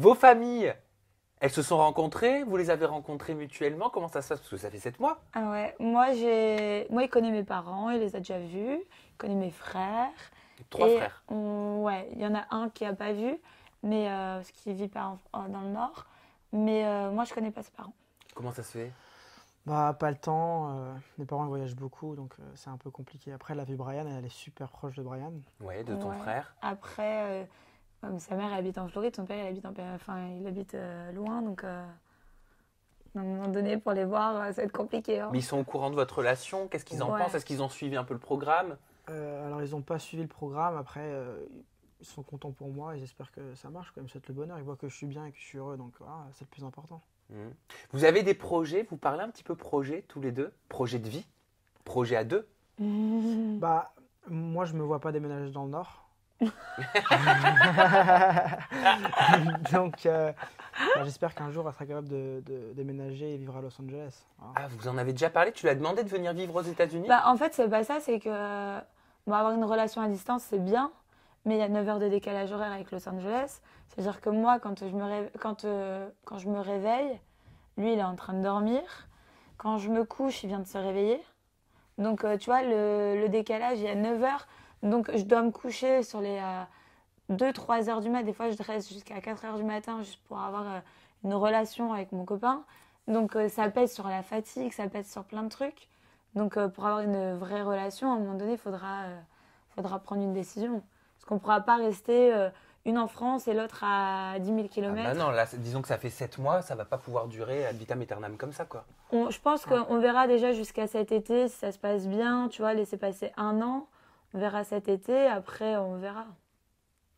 Vos familles, elles se sont rencontrées Vous les avez rencontrées mutuellement Comment ça se passe Parce que ça fait sept mois. Ah ouais, moi, j'ai... moi, il connaît mes parents, il les a déjà vus. Il connaît mes frères. Trois frères Ouais, il y en a un qui n'a pas vu, mais euh, parce qu'il vit pas dans le Nord. Mais euh, moi, je connais pas ses parents. Comment ça se fait bah, pas le temps. Euh, mes parents voyagent beaucoup, donc c'est un peu compliqué. Après, la vu Brian, elle, elle est super proche de Brian. Ouais, de ton frère. Après, ah, sa mère habite en Floride, son père il habite, en... enfin, il habite euh, loin, donc euh, à un moment donné, pour les voir, euh, ça va être compliqué. Hein. Mais ils sont au courant de votre relation Qu'est-ce qu'ils en pensent Est-ce qu'ils ont suivi un peu le programme Alors, ils n'ont pas suivi le programme. Après, ils sont contents pour moi. Ils espèrent que ça marche. Quand même, souhaitent le bonheur. Ils voient que je suis bien et que je suis heureux. Donc, c'est le plus important. Mmh. Vous avez des projets Vous parlez un petit peu projet, tous les deux Projet de vie Projet à deux Bah, moi, je me vois pas déménager dans le Nord. Donc, euh, bah, j'espère qu'un jour, elle sera capable de, déménager et vivre à Los Angeles. Hein. Ah, vous en avez déjà parlé Tu lui as demandé de venir vivre aux États-Unis Bah, en fait, c'est bah, pas ça, c'est que avoir une relation à distance, c'est bien, mais il y a 9 heures de décalage horaire avec Los Angeles. C'est-à-dire que moi, euh, quand je, me réveille, lui, il est en train de dormir. Quand je me couche, il vient de se réveiller. Donc, euh, tu vois, le, le décalage, il y a 9 heures. Donc je dois me coucher sur les 2-3 euh, heures du matin. Des fois, je reste jusqu'à 4 heures du matin juste pour avoir euh, une relation avec mon copain. Donc euh, ça pèse sur la fatigue, ça pèse sur plein de trucs. Donc pour avoir une vraie relation, à un moment donné, il faudra, prendre une décision. Parce qu'on ne pourra pas rester une en France et l'autre à 10 000 km. non, disons que ça fait 7 mois, ça ne va pas pouvoir durer à vitam aeternam comme ça, quoi. je pense qu'on verra déjà jusqu'à cet été si ça se passe bien, tu vois, laisser passer un an. On verra cet été, après on verra.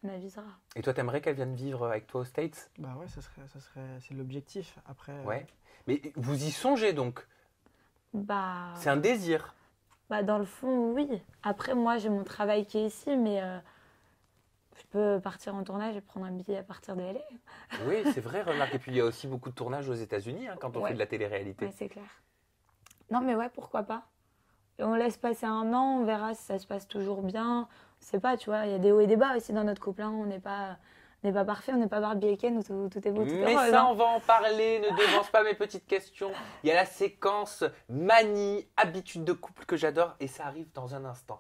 On avisera. Et toi, t'aimerais qu'elle vienne vivre avec toi aux States Bah ouais, ça serait, c'est l'objectif. Après. Euh, ouais. Mais vous y songez donc Bah. C'est un désir. Bah dans le fond, oui. Après, moi, j'ai mon travail qui est ici, mais euh, je peux partir en tournage et prendre un billet à partir de oui, c'est vrai, remarque. Et puis il y a aussi beaucoup de tournages aux États-Unis hein, quand on fait de la télé-réalité. Ouais, c'est clair. Non, mais ouais, pourquoi pas on laisse passer un an, on verra si ça se passe toujours bien. On sait pas, tu vois, il y a des hauts et des bas aussi dans notre couple. Hein. On n'est pas n'est pas parfait, on n'est pas Barbie et tout, est beau, Mais ça, hein. on va en parler, ne dérange pas mes petites questions. Il y a la séquence manie, habitude de couple que j'adore et ça arrive dans un instant.